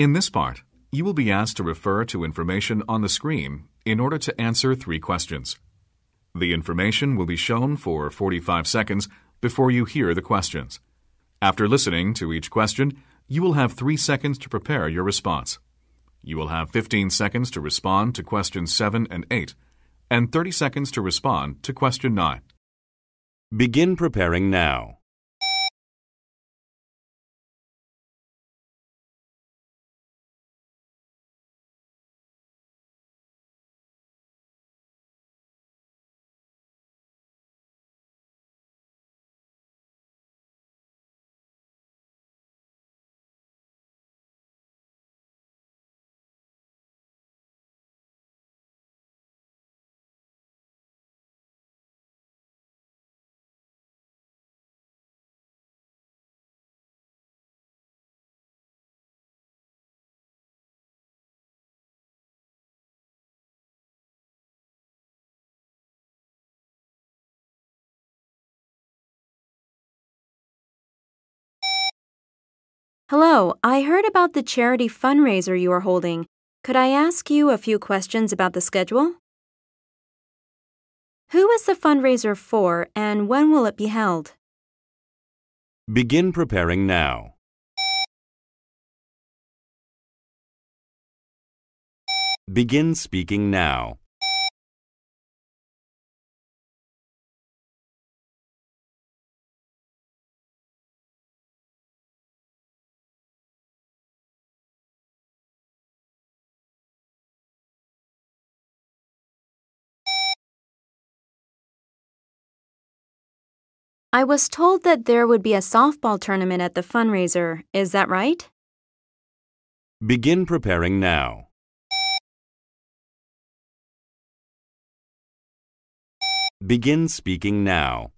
In this part, you will be asked to refer to information on the screen in order to answer three questions. The information will be shown for 45 seconds before you hear the questions. After listening to each question, you will have three seconds to prepare your response. You will have 15 seconds to respond to questions 7 and 8, and 30 seconds to respond to question 9. Begin preparing now. Hello, I heard about the charity fundraiser you are holding. Could I ask you a few questions about the schedule? Who is the fundraiser for and when will it be held? Begin preparing now. Begin speaking now. I was told that there would be a softball tournament at the fundraiser. Is that right? Begin preparing now. Begin speaking now.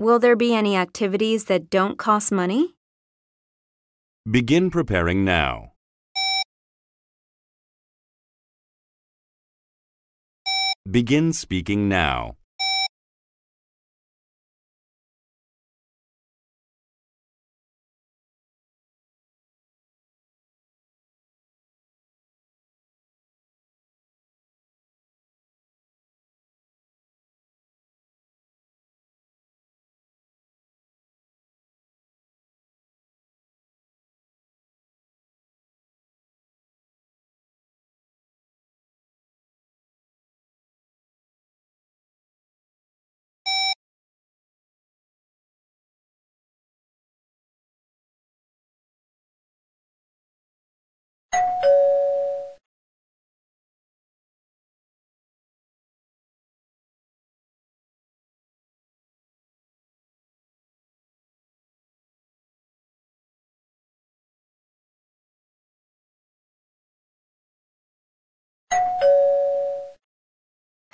Will there be any activities that don't cost money? Begin preparing now. Begin speaking now.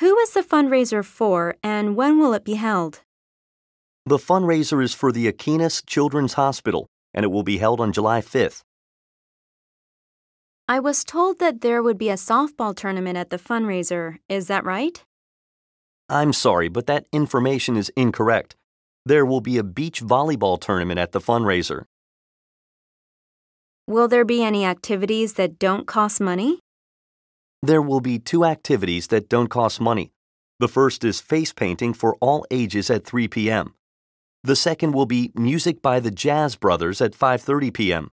Who is the fundraiser for and when will it be held? The fundraiser is for the Aquinas Children's Hospital and it will be held on July 5th. I was told that there would be a softball tournament at the fundraiser. Is that right? I'm sorry, but that information is incorrect. There will be a beach volleyball tournament at the fundraiser. Will there be any activities that don't cost money? There will be two activities that don't cost money. The first is face painting for all ages at 3 p.m. The second will be music by the Jazz Brothers at 5:30 p.m.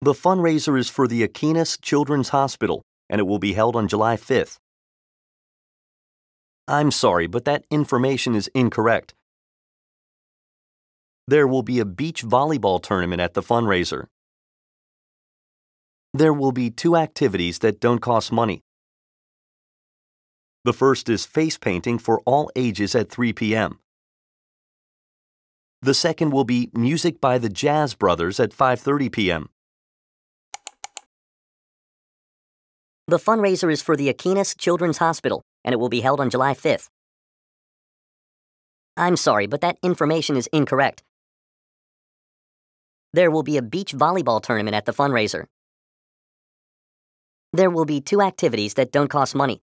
The fundraiser is for the Aquinas Children's Hospital, and it will be held on July 5th. I'm sorry, but that information is incorrect. There will be a beach volleyball tournament at the fundraiser. There will be two activities that don't cost money. The first is face painting for all ages at 3 p.m. The second will be music by the Jazz Brothers at 5:30 p.m. The fundraiser is for the Aquinas Children's Hospital and it will be held on July 5th. I'm sorry, but that information is incorrect. There will be a beach volleyball tournament at the fundraiser. There will be two activities that don't cost money.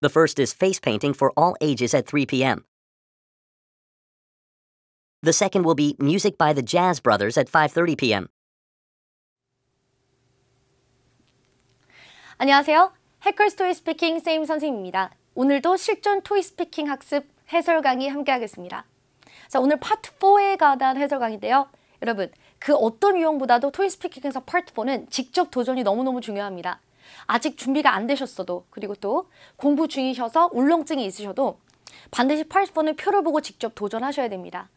The first is face painting for all ages at 3 p.m. The second will be music by the Jazz Brothers at 5:30 p.m. 안녕하세요. 해커스 토이 스피킹 세임 선생입니다. 님 오늘도 실전 토이 스피킹 학습 해설 강의 함께 하겠습니다. 자, 오늘 파트 4에 관한 해설 강의인데요. 여러분, 그 어떤 유형보다도 토이 스피킹에서 파트 4는 직접 도전이 너무너무 중요합니다. 아직 준비가 안 되셨어도 그리고 또 공부 중이셔서 울렁증이 있으셔도 반드시 파트 4는 표를 보고 직접 도전하셔야 됩니다.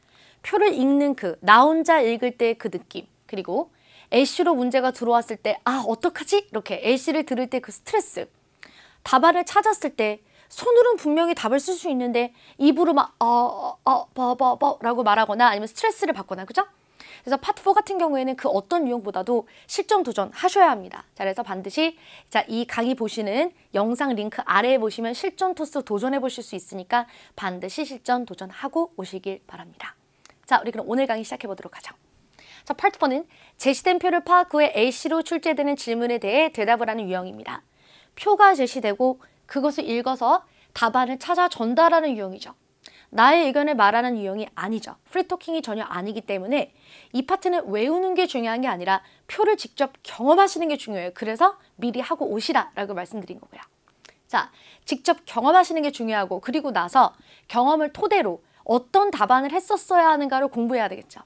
표를 읽는 그, 나 혼자 읽을 때 그 느낌, 그리고 애쉬로 문제가 들어왔을 때, 아, 어떡하지? 이렇게 애쉬를 들을 때 그 스트레스, 밥알을 찾았을 때 손으로는 분명히 답을 쓸 수 있는데 입으로 막 어, 어, 버, 버, 버 라고 말하거나 아니면 스트레스를 받거나 그죠? 그래서 파트 4 같은 경우에는 그 어떤 유형보다도 실전 도전하셔야 합니다. 자, 그래서 반드시 자, 이 강의 보시는 영상 링크 아래에 보시면 실전 토스 도전해 보실 수 있으니까 반드시 실전 도전하고 오시길 바랍니다. 자, 우리 그럼 오늘 강의 시작해 보도록 하죠. 자, 파트 4는 제시된 표를 파악 후에 A씨로 출제되는 질문에 대해 대답을 하는 유형입니다. 표가 제시되고 그것을 읽어서 답안을 찾아 전달하는 유형이죠. 나의 의견을 말하는 유형이 아니죠. 프리토킹이 전혀 아니기 때문에 이 파트는 외우는 게 중요한 게 아니라 표를 직접 경험하시는 게 중요해요. 그래서 미리 하고 오시라 라고 말씀드린 거고요. 자, 직접 경험하시는 게 중요하고 그리고 나서 경험을 토대로 어떤 답안을 했었어야 하는가를 공부해야 되겠죠.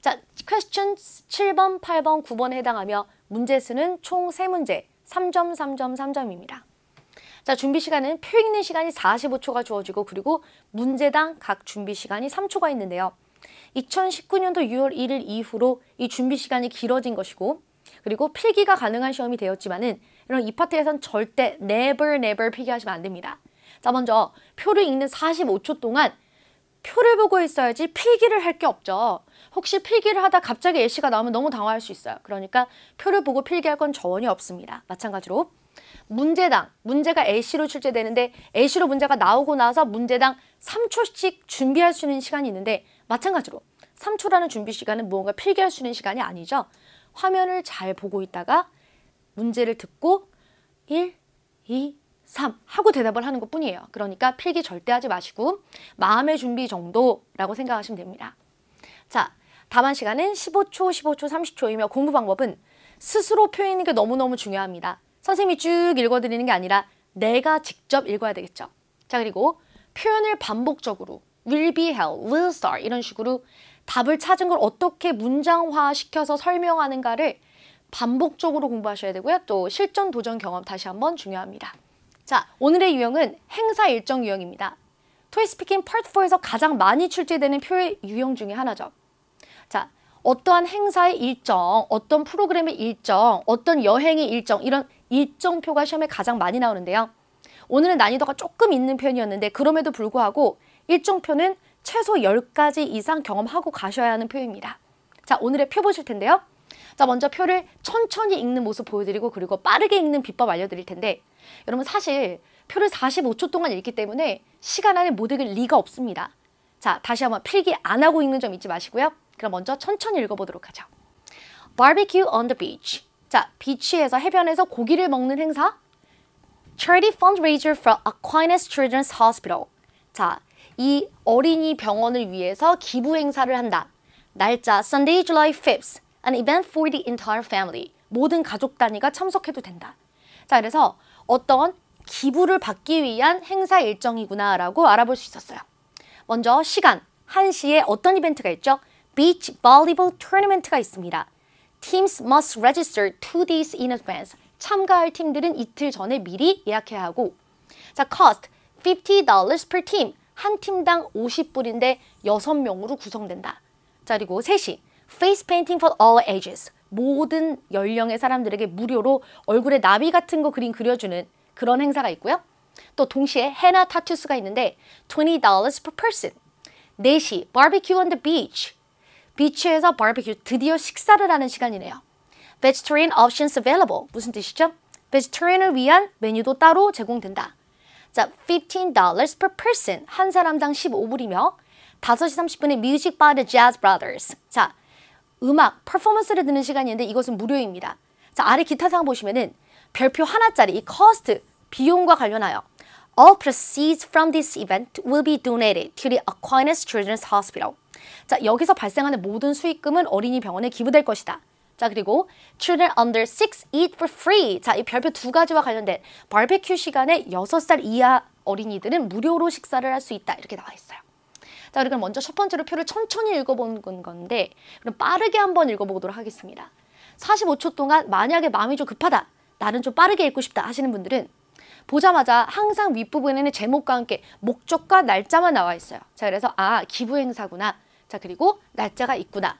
자, 퀘스천 7번, 8번, 9번에 해당하며 문제 수는 총3문제 3점, 3점, 3점입니다. 자, 준비 시간은 표 읽는 시간이 45초가 주어지고 그리고 문제당 각 준비 시간이 3초가 있는데요. 2019년도 6월 1일 이후로 이 준비 시간이 길어진 것이고 그리고 필기가 가능한 시험이 되었지만은 이런 이 파트에선 절대 never never 필기하시면 안 됩니다. 자, 먼저 표를 읽는 45초 동안 표를 보고 있어야지 필기를 할 게 없죠. 혹시 필기를 하다 갑자기 예시가 나오면 너무 당황할 수 있어요. 그러니까 표를 보고 필기할 건 전혀 없습니다. 마찬가지로 문제당 문제가 A씨로 출제되는데 A씨로 문제가 나오고 나서 문제당 3초씩 준비할 수 있는 시간이 있는데 마찬가지로 3초라는 준비 시간은 무언가 필기할 수 있는 시간이 아니죠. 화면을 잘 보고 있다가 문제를 듣고 1, 2, 3 하고 대답을 하는 것 뿐이에요. 그러니까 필기 절대 하지 마시고 마음의 준비 정도라고 생각하시면 됩니다. 자, 답안 시간은 15초, 15초, 30초이며 공부 방법은 스스로 표현하는 게 너무너무 중요합니다. 선생님이 쭉 읽어드리는 게 아니라 내가 직접 읽어야 되겠죠. 자, 그리고 표현을 반복적으로 will be held, will start 이런 식으로 답을 찾은 걸 어떻게 문장화시켜서 설명하는가를 반복적으로 공부하셔야 되고요. 또 실전 도전 경험 다시 한번 중요합니다. 자, 오늘의 유형은 행사 일정 유형입니다. 토이스피킹 파트 4에서 가장 많이 출제되는 표의 유형 중에 하나죠. 자, 어떠한 행사의 일정, 어떤 프로그램의 일정, 어떤 여행의 일정 이런 일정표가 시험에 가장 많이 나오는데요. 오늘은 난이도가 조금 있는 편이었는데 그럼에도 불구하고 일정표는 최소 10가지 이상 경험하고 가셔야 하는 표입니다. 자, 오늘의 표 보실 텐데요. 자, 먼저 표를 천천히 읽는 모습 보여드리고 그리고 빠르게 읽는 비법 알려드릴 텐데 여러분 사실 표를 45초 동안 읽기 때문에 시간 안에 못 읽을 리가 없습니다. 자, 다시 한번 필기 안 하고 읽는 점 잊지 마시고요. 그럼 먼저 천천히 읽어보도록 하죠. Barbecue on the beach. 자, 비치에서 해변에서 고기를 먹는 행사. Charity fundraiser for Aquinas Children's Hospital. 자, 이 어린이 병원을 위해서 기부 행사를 한다. 날짜 Sunday, July 5th. An event for the entire family. 모든 가족 단위가 참석해도 된다. 자, 그래서 어떤 기부를 받기 위한 행사 일정이구나라고 알아볼 수 있었어요. 먼저 시간, 1시에 어떤 이벤트가 있죠? Beach Volleyball Tournament가 있습니다. Teams must register two days in advance. 참가할 팀들은 이틀 전에 미리 예약해야 하고 자, cost $50 per team. 한 팀당 50불인데 6명으로 구성된다. 자, 그리고 셋이 face painting for all ages. 모든 연령의 사람들에게 무료로 얼굴에 나비 같은 거 그림 그려주는 그런 행사가 있고요. 또 동시에 헤나 타투스가 있는데 $20 per person 4시 바비큐 on the beach 비치에서 바비큐 드디어 식사를 하는 시간이네요. Vegetarian options available 무슨 뜻이죠? 베지터리언을 위한 메뉴도 따로 제공된다. 자, $15 per person 한 사람당 15불이며 5시 30분에 뮤직바드 재즈 브라더스 자, 음악, 퍼포먼스를 듣는 시간이었는데 이것은 무료입니다. 자, 아래 기타상 보시면은 별표 하나짜리 이 cost, 비용과 관련하여 All proceeds from this event will be donated to the Aquinas Children's Hospital. 자, 여기서 발생하는 모든 수익금은 어린이 병원에 기부될 것이다. 자, 그리고 children under 6 eat for free. 자, 이 별표 두 가지와 관련된 바베큐 시간에 6살 이하 어린이들은 무료로 식사를 할 수 있다. 이렇게 나와 있어요. 자, 그럼 먼저 첫 번째로 표를 천천히 읽어본 건데 그럼 빠르게 한번 읽어보도록 하겠습니다. 45초 동안 만약에 마음이 좀 급하다. 나는 좀 빠르게 읽고 싶다 하시는 분들은 보자마자 항상 윗부분에는 제목과 함께 목적과 날짜만 나와 있어요. 자, 그래서 아, 기부 행사구나. 자, 그리고 날짜가 있구나.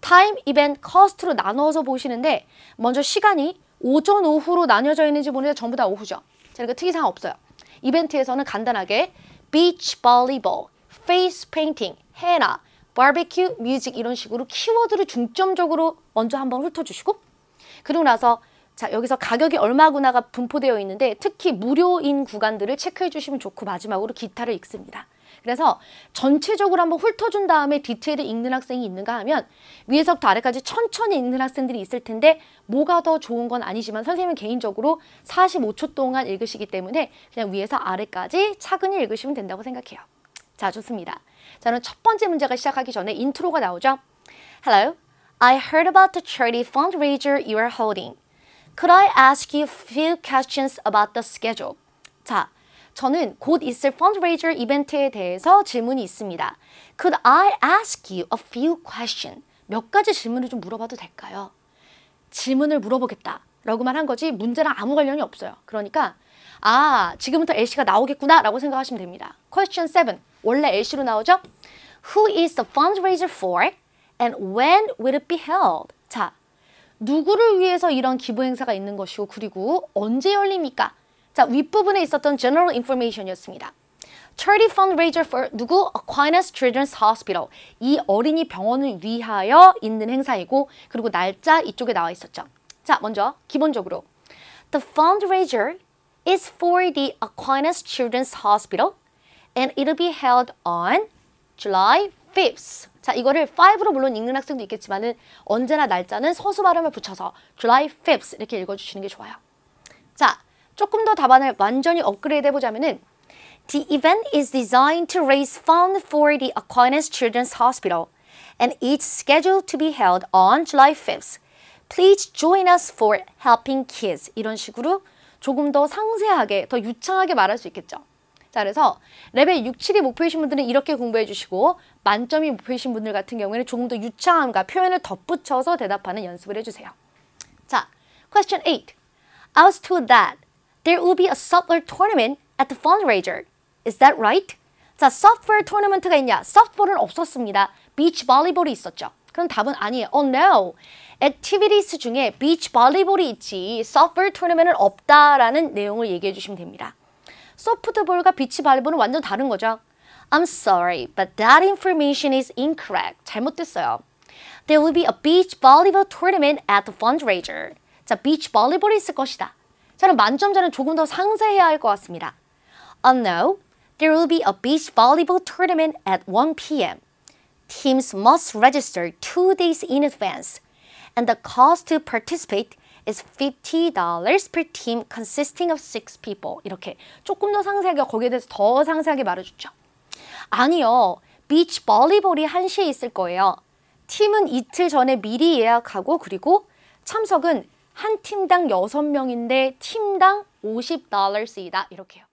타임, 이벤트, 커스트로 나누어서 보시는데 먼저 시간이 오전, 오후로 나뉘어져 있는지 보는데 전부 다 오후죠. 자, 그러니까 특이사항 없어요. 이벤트에서는 간단하게 beach volleyball face painting, 헤라, barbecue, music 이런 식으로 키워드를 중점적으로 먼저 한번 훑어주시고 그리고 나서 자 여기서 가격이 얼마구나가 분포되어 있는데 특히 무료인 구간들을 체크해 주시면 좋고 마지막으로 기타를 읽습니다. 그래서 전체적으로 한번 훑어준 다음에 디테일을 읽는 학생이 있는가 하면 위에서부터 아래까지 천천히 읽는 학생들이 있을 텐데 뭐가 더 좋은 건 아니지만 선생님은 개인적으로 45초 동안 읽으시기 때문에 그냥 위에서 아래까지 차근히 읽으시면 된다고 생각해요. 자, 좋습니다. 저는 첫 번째 문제가 시작하기 전에 인트로가 나오죠. Hello, I heard about the charity fundraiser you are holding. Could I ask you a few questions about the schedule? 자, 저는 곧 있을 fundraiser 이벤트에 대해서 질문이 있습니다. Could I ask you a few questions? 몇 가지 질문을 좀 물어봐도 될까요? 질문을 물어보겠다. 라고만 한 거지 문제랑 아무 관련이 없어요. 그러니까 아, 지금부터 A씨가 나오겠구나 라고 생각하시면 됩니다. Question 7. 원래 LC로 나오죠? Who is the fundraiser for and when will it be held? 자, 누구를 위해서 이런 기부 행사가 있는 것이고 그리고 언제 열립니까? 자, 윗부분에 있었던 general information이었습니다. Charity fundraiser for 누구? Aquinas Children's Hospital. 이 어린이 병원을 위하여 있는 행사이고 그리고 날짜 이쪽에 나와 있었죠. 자, 먼저 기본적으로 The fundraiser is for the Aquinas Children's Hospital and it'll be held on July 5th. 자, 이거를 5로 물론 읽는 학생도 있겠지만은 언제나 날짜는 서수 발음을 붙여서 July 5th 이렇게 읽어주시는 게 좋아요. 자, 조금 더 답안을 완전히 업그레이드 해보자면은 The event is designed to raise funds for the Aquinas Children's Hospital and it's scheduled to be held on July 5th. Please join us for helping kids. 이런 식으로 조금 더 상세하게, 더 유창하게 말할 수 있겠죠. 자, 그래서 레벨 6, 7이 목표이신 분들은 이렇게 공부해 주시고 만점이 목표이신 분들 같은 경우에는 조금 더 유창함과 표현을 덧붙여서 대답하는 연습을 해주세요. 자, question 8. I was told that there will be a software tournament at the fundraiser. Is that right? 자, software tournament가 있냐? softball은 없었습니다. beach volleyball이 있었죠. 그럼 답은 아니에요. Oh no. activities 중에 beach volleyball이 있지 software tournament은 없다라는 내용을 얘기해 주시면 됩니다. 소프트볼과 비치 발볼은 완전 다른 거죠. I'm sorry, but that information is incorrect. 잘못됐어요. There will be a beach volleyball tournament at the fundraiser. 자, beach volleyball이 있을 것이다. 저는 만점자는 조금 더 상세해야 할 것 같습니다. Oh no, there will be a beach volleyball tournament at 1 p.m. Teams must register two days in advance, and the cost to participate is $50 per team consisting of six people. 이렇게 조금 더 상세하게 거기에 대해서 더 상세하게 말해주죠 아니요. 비치 볼리볼이 1시에 있을 거예요. 팀은 이틀 전에 미리 예약하고 그리고 참석은 한 팀당 여섯 명인데 팀당 50달러씩이다. 이렇게요.